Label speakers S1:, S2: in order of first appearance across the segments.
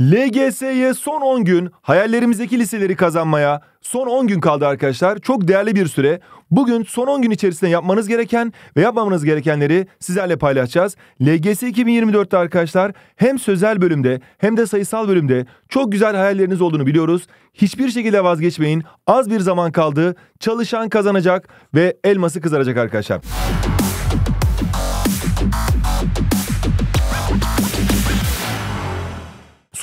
S1: LGS'ye son 10 gün hayallerimizdeki liseleri kazanmaya son 10 gün kaldı arkadaşlar. Çok değerli bir süre. Bugün son 10 gün içerisinde yapmanız gereken ve yapmamanız gerekenleri sizlerle paylaşacağız. LGS 2024'te arkadaşlar hem sözel bölümde hem de sayısal bölümde çok güzel hayalleriniz olduğunu biliyoruz. Hiçbir şekilde vazgeçmeyin. Az bir zaman kaldı. Çalışan kazanacak ve elması kızaracak arkadaşlar.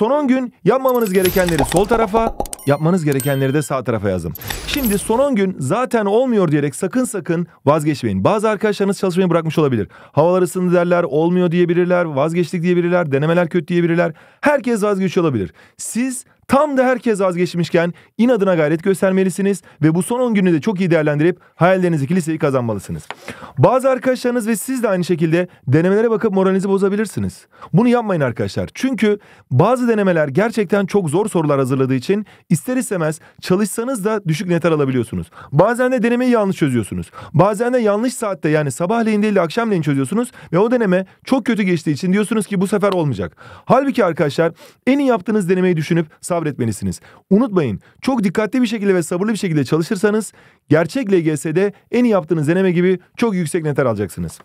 S1: Son 10 gün yapmamanız gerekenleri sol tarafa, yapmanız gerekenleri de sağ tarafa yazdım. Şimdi son 10 gün zaten olmuyor diyerek sakın sakın vazgeçmeyin. Bazı arkadaşlarınız çalışmayı bırakmış olabilir. Havalar ısındı derler, olmuyor diyebilirler, vazgeçtik diyebilirler, denemeler kötü diyebilirler. Herkes vazgeçiyor olabilir. Siz Tam da herkes vazgeçmişken inadına gayret göstermelisiniz ve bu son 10 günü de çok iyi değerlendirip hayallerinizdeki liseyi kazanmalısınız. Bazı arkadaşlarınız ve siz de aynı şekilde denemelere bakıp moralinizi bozabilirsiniz. Bunu yapmayın arkadaşlar. Çünkü bazı denemeler gerçekten çok zor sorular hazırladığı için ister istemez çalışsanız da düşük netler alabiliyorsunuz. Bazen de denemeyi yanlış çözüyorsunuz. Bazen de yanlış saatte yani sabahleyin değil de akşamleyin çözüyorsunuz ve o deneme çok kötü geçtiği için diyorsunuz ki bu sefer olmayacak. Halbuki arkadaşlar en iyi yaptığınız denemeyi düşünüp sabit sabretmelisiniz. Unutmayın çok dikkatli bir şekilde ve sabırlı bir şekilde çalışırsanız gerçek LGS'de en iyi yaptığınız deneme gibi çok yüksek netler alacaksınız.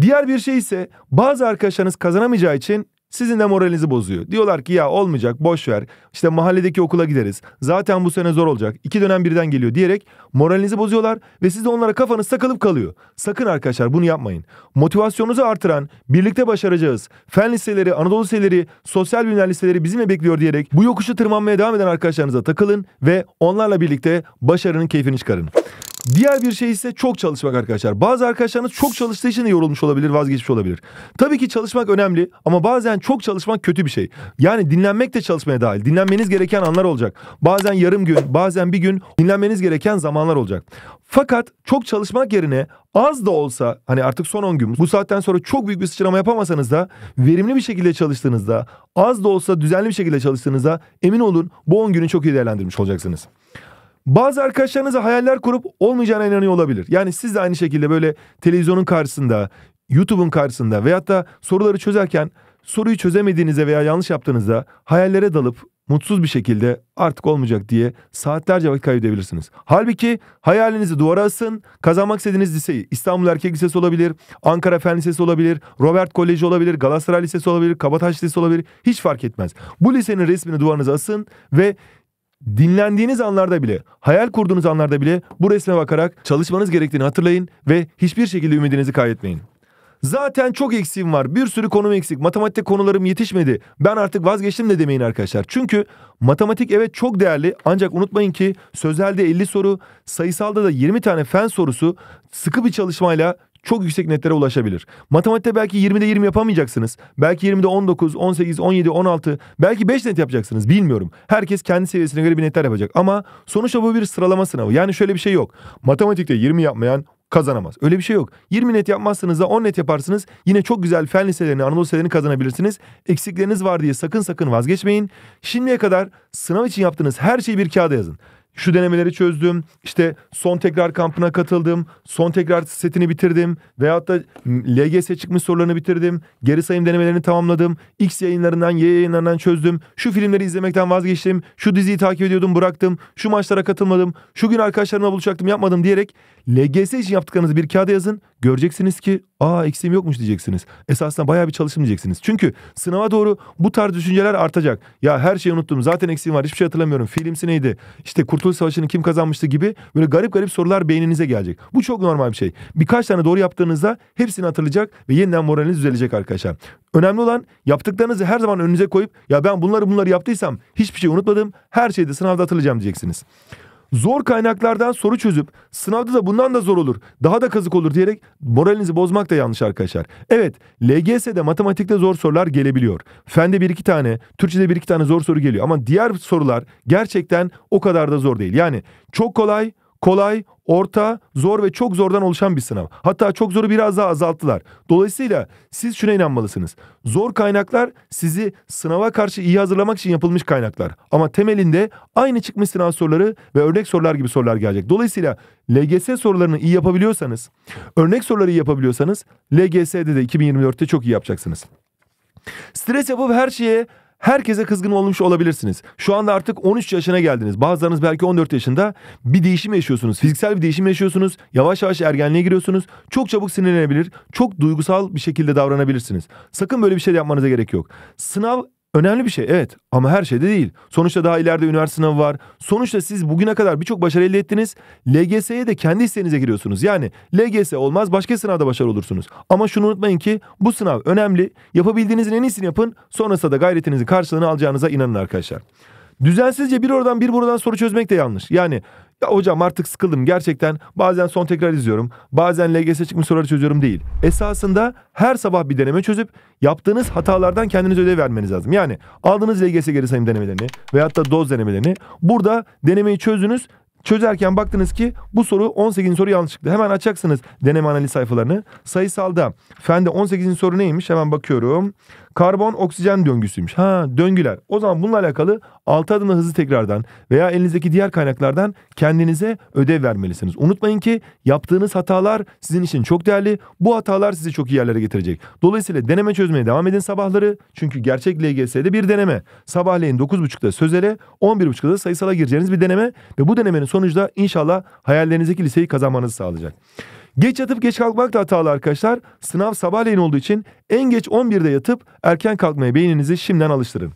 S1: Diğer bir şey ise bazı arkadaşlarınız kazanamayacağı için sizin de moralinizi bozuyor. Diyorlar ki ya olmayacak boş ver. işte mahalledeki okula gideriz. Zaten bu sene zor olacak. iki dönem birden geliyor diyerek moralinizi bozuyorlar ve siz de onlara kafanız takılıp kalıyor. Sakın arkadaşlar bunu yapmayın. Motivasyonunuzu artıran, birlikte başaracağız. Fen liseleri, Anadolu liseleri, sosyal bilimler liseleri bizimle bekliyor diyerek bu yokuşu tırmanmaya devam eden arkadaşlarınıza takılın ve onlarla birlikte başarının keyfini çıkarın. Diğer bir şey ise çok çalışmak arkadaşlar. Bazı arkadaşlarınız çok çalıştığı için de yorulmuş olabilir, vazgeçmiş olabilir. Tabii ki çalışmak önemli ama bazen çok çalışmak kötü bir şey. Yani dinlenmek de çalışmaya dahil. Dinlenmeniz gereken anlar olacak. Bazen yarım gün, bazen bir gün dinlenmeniz gereken zamanlar olacak. Fakat çok çalışmak yerine az da olsa hani artık son 10 gün bu saatten sonra çok büyük bir sıçrama yapamasanız da verimli bir şekilde çalıştığınızda az da olsa düzenli bir şekilde çalıştığınızda emin olun bu 10 günü çok iyi değerlendirmiş olacaksınız. Bazı arkadaşlarınıza hayaller kurup olmayacağına inanıyor olabilir. Yani siz de aynı şekilde böyle televizyonun karşısında, YouTube'un karşısında veyahut da soruları çözerken soruyu çözemediğinizde veya yanlış yaptığınızda hayallere dalıp mutsuz bir şekilde artık olmayacak diye saatlerce vakit kaybedebilirsiniz. Halbuki hayalinizi duvara asın, kazanmak istediğiniz liseyi İstanbul Erkek Lisesi olabilir, Ankara Fen Lisesi olabilir, Robert Koleji olabilir, Galatasaray Lisesi olabilir, Kabataş Lisesi olabilir, hiç fark etmez. Bu lisenin resmini duvarınıza asın ve dinlendiğiniz anlarda bile, hayal kurduğunuz anlarda bile bu resme bakarak çalışmanız gerektiğini hatırlayın ve hiçbir şekilde ümidinizi kaybetmeyin. Zaten çok eksiğim var. Bir sürü konum eksik. matematik konularım yetişmedi. Ben artık vazgeçtim de demeyin arkadaşlar. Çünkü matematik evet çok değerli. Ancak unutmayın ki sözelde 50 soru, sayısalda da 20 tane fen sorusu sıkı bir çalışmayla çok yüksek netlere ulaşabilir. Matematikte belki 20'de 20 yapamayacaksınız. Belki 20'de 19, 18, 17, 16, belki 5 net yapacaksınız bilmiyorum. Herkes kendi seviyesine göre bir netler yapacak ama sonuçta bu bir sıralama sınavı. Yani şöyle bir şey yok. Matematikte 20 yapmayan kazanamaz. Öyle bir şey yok. 20 net yapmazsanız, da 10 net yaparsınız. Yine çok güzel fen liselerini, Anadolu liselerini kazanabilirsiniz. Eksikleriniz var diye sakın sakın vazgeçmeyin. Şimdiye kadar sınav için yaptığınız her şeyi bir kağıda yazın şu denemeleri çözdüm. İşte son tekrar kampına katıldım. Son tekrar setini bitirdim. Veyahut da LGS çıkmış sorularını bitirdim. Geri sayım denemelerini tamamladım. X yayınlarından Y yayınlarından çözdüm. Şu filmleri izlemekten vazgeçtim. Şu diziyi takip ediyordum bıraktım. Şu maçlara katılmadım. Şu gün arkadaşlarımla buluşacaktım yapmadım diyerek LGS için yaptıklarınızı bir kağıda yazın. Göreceksiniz ki aa eksiğim yokmuş diyeceksiniz. Esasında bayağı bir çalıştım diyeceksiniz. Çünkü sınava doğru bu tarz düşünceler artacak. Ya her şeyi unuttum. Zaten eksiğim var. Hiçbir şey hatırlamıyorum. Filmsi neydi? İşte kurt Kurtuluş Savaşı'nı kim kazanmıştı gibi böyle garip garip sorular beyninize gelecek. Bu çok normal bir şey. Birkaç tane doğru yaptığınızda hepsini hatırlayacak ve yeniden moraliniz düzelecek arkadaşlar. Önemli olan yaptıklarınızı her zaman önünüze koyup ya ben bunları bunları yaptıysam hiçbir şey unutmadım. Her şeyde sınavda hatırlayacağım diyeceksiniz zor kaynaklardan soru çözüp sınavda da bundan da zor olur, daha da kazık olur diyerek moralinizi bozmak da yanlış arkadaşlar. Evet, LGS'de matematikte zor sorular gelebiliyor. Fende bir iki tane, Türkçe'de bir iki tane zor soru geliyor ama diğer sorular gerçekten o kadar da zor değil. Yani çok kolay kolay, orta, zor ve çok zordan oluşan bir sınav. Hatta çok zoru biraz daha azalttılar. Dolayısıyla siz şuna inanmalısınız. Zor kaynaklar sizi sınava karşı iyi hazırlamak için yapılmış kaynaklar. Ama temelinde aynı çıkmış sınav soruları ve örnek sorular gibi sorular gelecek. Dolayısıyla LGS sorularını iyi yapabiliyorsanız, örnek soruları iyi yapabiliyorsanız LGS'de de 2024'te çok iyi yapacaksınız. Stres yapıp her şeye Herkese kızgın olmuş olabilirsiniz. Şu anda artık 13 yaşına geldiniz. Bazılarınız belki 14 yaşında bir değişim yaşıyorsunuz. Fiziksel bir değişim yaşıyorsunuz. Yavaş yavaş ergenliğe giriyorsunuz. Çok çabuk sinirlenebilir. Çok duygusal bir şekilde davranabilirsiniz. Sakın böyle bir şey yapmanıza gerek yok. Sınav Önemli bir şey evet ama her şeyde değil. Sonuçta daha ileride üniversite sınavı var. Sonuçta siz bugüne kadar birçok başarı elde ettiniz. LGS'ye de kendi isteğinize giriyorsunuz. Yani LGS olmaz başka sınavda başarı olursunuz. Ama şunu unutmayın ki bu sınav önemli. Yapabildiğinizin en iyisini yapın. Sonrasında da gayretinizin karşılığını alacağınıza inanın arkadaşlar. Düzensizce bir oradan bir buradan soru çözmek de yanlış. Yani ya hocam artık sıkıldım gerçekten bazen son tekrar izliyorum. Bazen LGS çıkmış soruları çözüyorum değil. Esasında her sabah bir deneme çözüp yaptığınız hatalardan kendinize ödev vermeniz lazım. Yani aldığınız LGS geri sayım denemelerini veyahut da doz denemelerini burada denemeyi çözdünüz Çözerken baktınız ki bu soru 18. soru yanlış çıktı. Hemen açacaksınız deneme analiz sayfalarını. Sayısalda fende 18. soru neymiş? Hemen bakıyorum. Karbon oksijen döngüsüymüş. Ha döngüler. O zaman bununla alakalı 6 adımlı hızı tekrardan veya elinizdeki diğer kaynaklardan kendinize ödev vermelisiniz. Unutmayın ki yaptığınız hatalar sizin için çok değerli. Bu hatalar sizi çok iyi yerlere getirecek. Dolayısıyla deneme çözmeye devam edin sabahları. Çünkü gerçek LGS'de bir deneme. Sabahleyin 9.30'da sözele, 11.30'da da sayısala gireceğiniz bir deneme. Ve bu denemenin sonucu da inşallah hayallerinizdeki liseyi kazanmanızı sağlayacak. Geç yatıp geç kalkmak da hatalı arkadaşlar. Sınav sabahleyin olduğu için en geç 11'de yatıp erken kalkmaya beyninizi şimdiden alıştırın.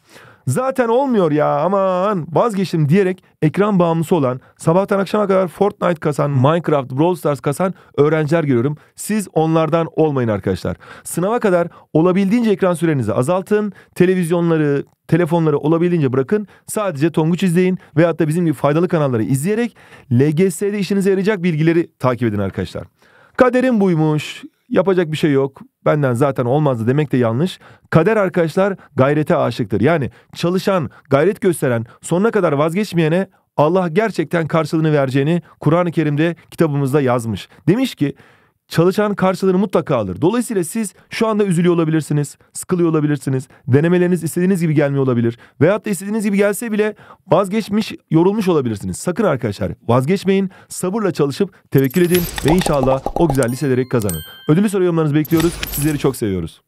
S1: Zaten olmuyor ya aman vazgeçtim diyerek ekran bağımlısı olan sabahtan akşama kadar Fortnite kasan, Minecraft, Brawl Stars kasan öğrenciler görüyorum. Siz onlardan olmayın arkadaşlar. Sınava kadar olabildiğince ekran sürenizi azaltın. Televizyonları, telefonları olabildiğince bırakın. Sadece Tonguç izleyin veyahut da bizim gibi faydalı kanalları izleyerek LGS'de işinize yarayacak bilgileri takip edin arkadaşlar. Kaderim buymuş. Yapacak bir şey yok. Benden zaten olmazdı demek de yanlış. Kader arkadaşlar gayrete aşıktır. Yani çalışan, gayret gösteren, sonuna kadar vazgeçmeyene Allah gerçekten karşılığını vereceğini Kur'an-ı Kerim'de kitabımızda yazmış. Demiş ki çalışan karşılığını mutlaka alır. Dolayısıyla siz şu anda üzülüyor olabilirsiniz, sıkılıyor olabilirsiniz, denemeleriniz istediğiniz gibi gelmiyor olabilir. Veyahut da istediğiniz gibi gelse bile vazgeçmiş, yorulmuş olabilirsiniz. Sakın arkadaşlar vazgeçmeyin, sabırla çalışıp tevekkül edin ve inşallah o güzel liseleri kazanın. Ödülü soru yorumlarınızı bekliyoruz, sizleri çok seviyoruz.